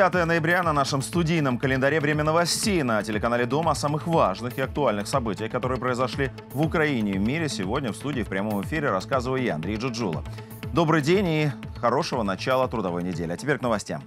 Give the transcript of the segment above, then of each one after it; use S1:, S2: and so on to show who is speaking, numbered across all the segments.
S1: 9 ноября на нашем студийном календаре «Время новостей» на телеканале Дома о самых важных и актуальных событиях, которые произошли в Украине и в мире. Сегодня в студии в прямом эфире рассказываю я, Андрей Джуджула. Добрый день и хорошего начала трудовой недели. А теперь к новостям.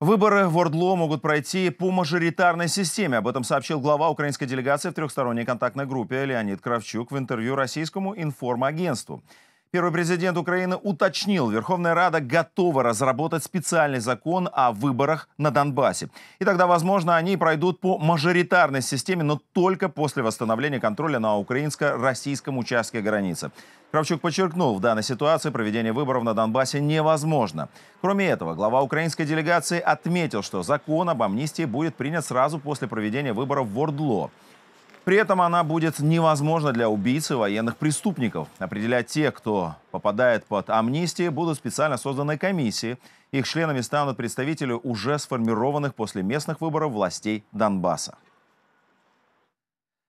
S1: Выборы в Ордло могут пройти по мажоритарной системе. Об этом сообщил глава украинской делегации в трехсторонней контактной группе Леонид Кравчук в интервью российскому информагентству. агентству Первый президент Украины уточнил, Верховная Рада готова разработать специальный закон о выборах на Донбассе. И тогда, возможно, они пройдут по мажоритарной системе, но только после восстановления контроля на украинско-российском участке границы. Кравчук подчеркнул, в данной ситуации проведение выборов на Донбассе невозможно. Кроме этого, глава украинской делегации отметил, что закон об амнистии будет принят сразу после проведения выборов в Ордло. При этом она будет невозможна для убийц и военных преступников. Определять те, кто попадает под амнистию, будут специально созданные комиссии. Их членами станут представители уже сформированных после местных выборов властей Донбасса.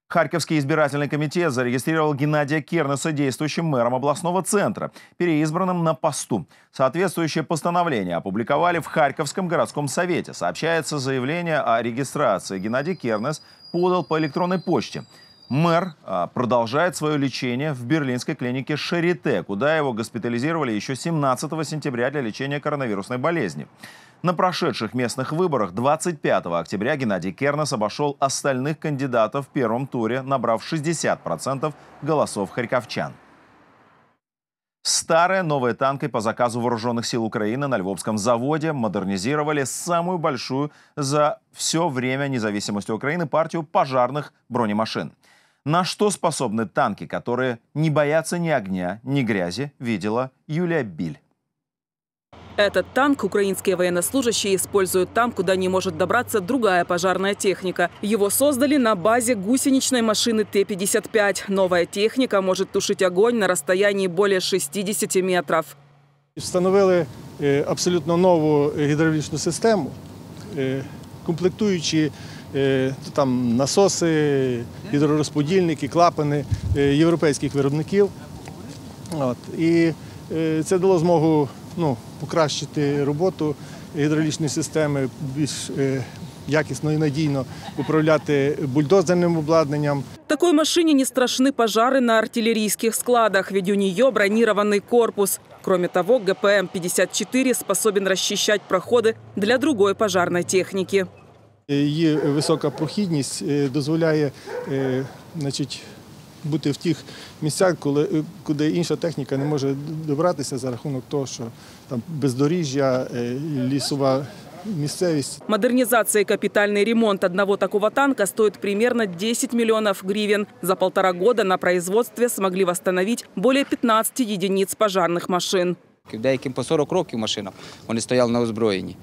S1: Харьковский избирательный комитет зарегистрировал Геннадия Кернеса действующим мэром областного центра, переизбранным на посту. Соответствующее постановление опубликовали в Харьковском городском совете. Сообщается заявление о регистрации. Геннадий Кернес подал по электронной почте. Мэр а, продолжает свое лечение в берлинской клинике Шарите, куда его госпитализировали еще 17 сентября для лечения коронавирусной болезни. На прошедших местных выборах 25 октября Геннадий Кернес обошел остальных кандидатов в первом туре, набрав 60% голосов харьковчан. Старые новые танки по заказу вооруженных сил Украины на Львовском заводе модернизировали самую большую за все время независимости Украины партию пожарных бронемашин. На что способны танки, которые не боятся ни огня, ни грязи, видела Юлия Биль.
S2: Этот танк украинские военнослужащие используют там, куда не может добраться другая пожарная техника. Его создали на базе гусеничной машины Т-55. Новая техника может тушить огонь на расстоянии более 60 метров.
S1: Встановили абсолютно новую гідравлічну систему, комплектуючи там насосы, гідророзподільники, клапаны европейских виробників. И это дало возможность ну, покращити роботу гідролічної системи, більш е, якісно і надійно управляти бульдозерним обладнанням.
S2: Такої машині не страшні пожари на артилерійських складах, Від у нього бронірований корпус. Кроме того, ГПМ-54 способен розчищати проходи для другої пожарної техніки.
S1: Її е, висока прохідність е, дозволяє значить, бути в тих місцях, коли, куди інша техніка не може добратися за рахунок того, що там бездоріжжя, лісова. местность.
S2: Модернизация и капитальный ремонт одного такого танка стоит примерно 10 миллионов гривен. За полтора года на производстве смогли восстановить более 15 единиц пожарных машин. деяким по 40 років машинам вони стояли на озброєнні.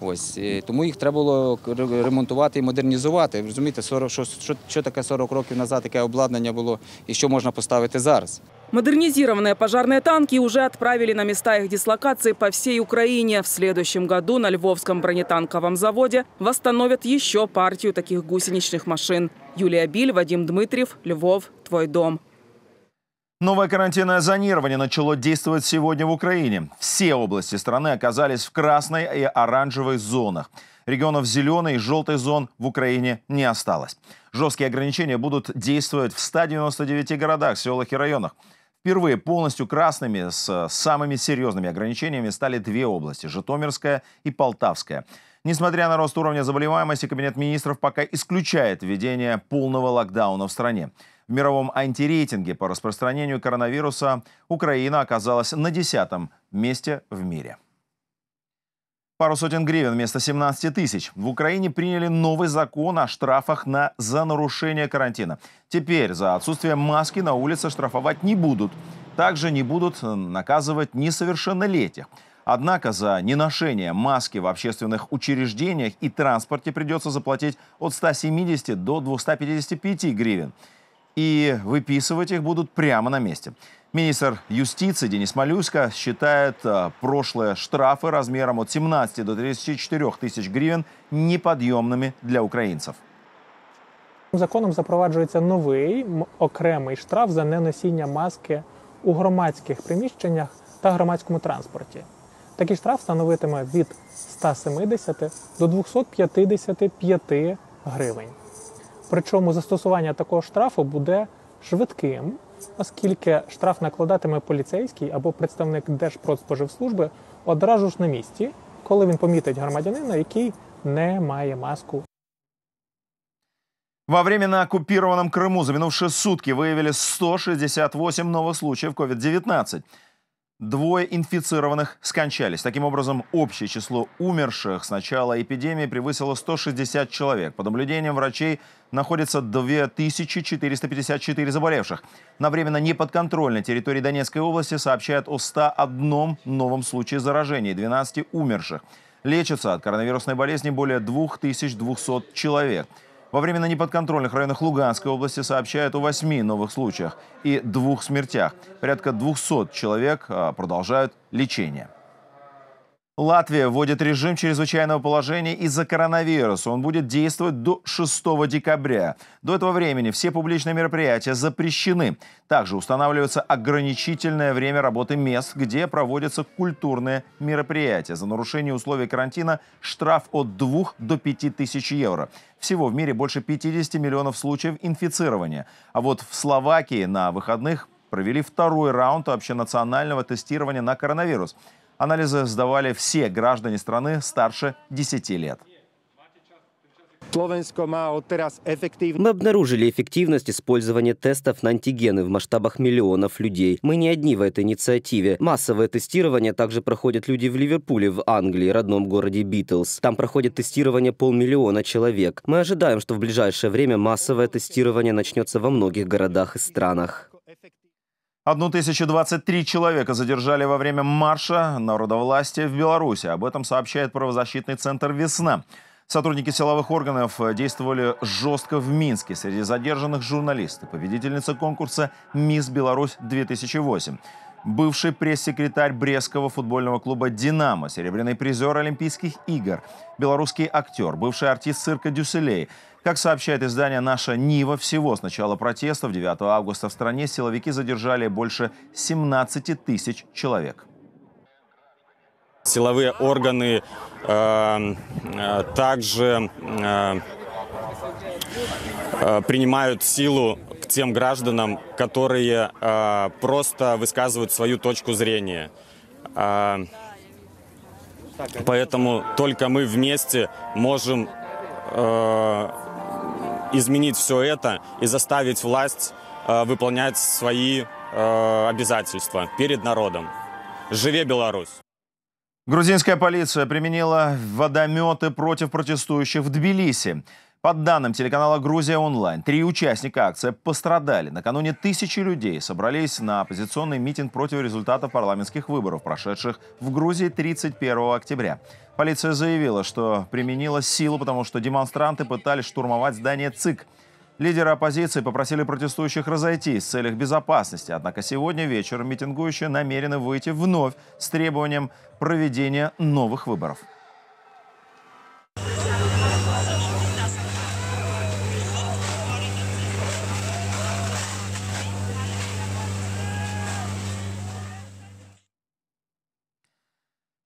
S2: Ось тому їх треба було ремонтувати і модернізувати. Розумієте, 40, що, що, що таке 40 років назад, таке обладнання було і що можна поставити зараз. Модернизированные пожарные танки уже отправили на места их дислокации по всей Украине. В следующем году на Львовском бронетанковом заводе восстановят еще партию таких гусеничных машин. Юлия Биль, Вадим Дмитриев, Львов, Твой дом.
S1: Новое карантинное зонирование начало действовать сегодня в Украине. Все области страны оказались в красной и оранжевой зонах. Регионов зеленой и желтой зон в Украине не осталось. Жесткие ограничения будут действовать в 199 городах, селах и районах. Впервые полностью красными с э, самыми серьезными ограничениями стали две области – Житомирская и Полтавская. Несмотря на рост уровня заболеваемости, Кабинет министров пока исключает введение полного локдауна в стране. В мировом антирейтинге по распространению коронавируса Украина оказалась на десятом месте в мире. Пару сотен гривен вместо 17 тысяч. В Украине приняли новый закон о штрафах на, за нарушение карантина. Теперь за отсутствие маски на улице штрафовать не будут. Также не будут э, наказывать несовершеннолетних. Однако за неношение маски в общественных учреждениях и транспорте придется заплатить от 170 до 255 гривен. и выписывать их будут прямо на месте. Министр юстиции Денис Малюська считает э, прошлые штрафы размером от 17 до 34 тысяч гривен неподъемными для українців. Законом запроваджується новий окремий штраф за неносіння маски у громадських приміщеннях та громадському транспорті. Такий штраф становитиме від 170 до 255 гривень. Причому застосування такого штрафу буде швидким, оскільки штраф накладатиме поліцейський або представник Держпродспоживслужби одразу ж на місці, коли він помітить громадянина, який не має маску. Во временно оккупированном Крыму за минувшие сутки выявили 168 новых случаев COVID-19. Двое инфицированных скончались. Таким образом, общее число умерших с начала эпидемии превысило 160 человек. Под наблюдением врачей находится 2454 заболевших. На временно неподконтрольной территории Донецкой области сообщают о 101 новом случае заражения и 12 умерших. Лечатся от коронавирусной болезни более 2200 человек. Во временно неподконтрольных районах Луганской области сообщают о восьми новых случаях и двух смертях. Порядка 200 человек а, продолжают лечение. Латвия вводит режим чрезвычайного положения из-за коронавируса. Он будет действовать до 6 декабря. До этого времени все публичные мероприятия запрещены. Также устанавливается ограничительное время работы мест, где проводятся культурные мероприятия. За нарушение условий карантина штраф от 2 до 5 тысяч евро. Всего в мире больше 50 миллионов случаев инфицирования. А вот в Словакии на выходных провели второй раунд общенационального тестирования на коронавирус. Анализы сдавали все граждане страны старше 10 лет.
S2: Мы обнаружили эффективность использования тестов на антигены в масштабах миллионов людей. Мы не одни в этой инициативе. Массовое тестирование также проходят люди в Ливерпуле, в Англии, родном городе Битлз. Там проходит тестирование полмиллиона человек. Мы ожидаем, что в ближайшее время массовое тестирование начнется во многих городах и странах.
S1: 1023 человека задержали во время марша народовластия в Беларуси. Об этом сообщает правозащитный центр «Весна». Сотрудники силовых органов действовали жестко в Минске. Среди задержанных журналисты, победительница конкурса «Мисс Беларусь-2008» бывший пресс-секретарь Брестского футбольного клуба «Динамо», серебряный призер Олимпийских игр, белорусский актер, бывший артист цирка «Дюсселей». Как сообщает издание «Наша Нива», всего с начала протестов 9 августа в стране силовики задержали больше 17 тысяч человек. Силовые органы э, э также э, э, принимают силу к тем гражданам, которые э, просто высказывают свою точку зрения. Э, поэтому только мы вместе можем э, изменить все это и заставить власть э, выполнять свои э, обязательства перед народом. Живе Беларусь! Грузинская полиция применила водометы против протестующих в Тбилиси. По данным телеканала «Грузия онлайн», три участника акции пострадали. Накануне тысячи людей собрались на оппозиционный митинг против результата парламентских выборов, прошедших в Грузии 31 октября. Полиция заявила, что применила силу, потому что демонстранты пытались штурмовать здание ЦИК. Лидеры оппозиции попросили протестующих разойтись в целях безопасности, однако сегодня вечером митингующие намерены выйти вновь с требованием проведения новых выборов.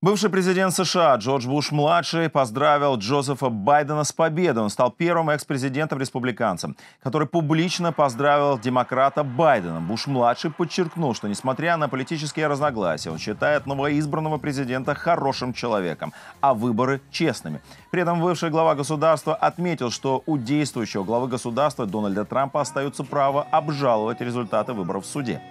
S1: Бывший президент США Джордж Буш-младший поздравил Джозефа Байдена с победой. Он стал первым экс-президентом-республиканцем, который публично поздравил демократа Байдена. Буш-младший подчеркнул, что несмотря на политические разногласия, он считает новоизбранного президента хорошим человеком, а выборы честными. При этом бывший глава государства отметил, что у действующего главы государства Дональда Трампа остается право обжаловать результаты выборов в суде.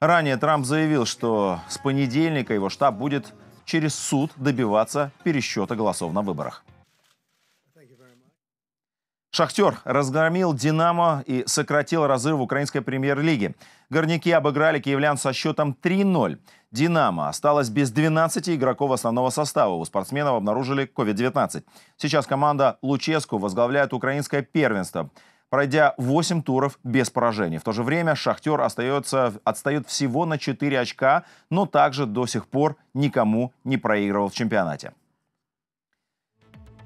S1: Ранее Трамп заявил, что с понедельника его штаб будет через суд добиваться пересчета голосов на выборах. Шахтер разгромил «Динамо» и сократил разрыв украинской премьер-лиги. Горняки обыграли киевлян со счетом 3-0. «Динамо» осталось без 12 игроков основного состава. У спортсменов обнаружили COVID-19. Сейчас команда Луческу возглавляет украинское первенство пройдя 8 туров без поражений. В то же время «Шахтер» остается, отстает всего на 4 очка, но также до сих пор никому не проигрывал в чемпионате.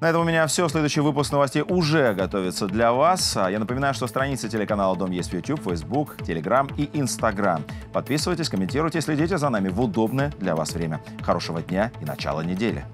S1: На этом у меня все. Следующий выпуск новостей уже готовится для вас. А я напоминаю, что страницы телеканала «Дом» есть в YouTube, Facebook, Telegram и Instagram. Подписывайтесь, комментируйте, следите за нами в удобное для вас время. Хорошего дня и начала недели.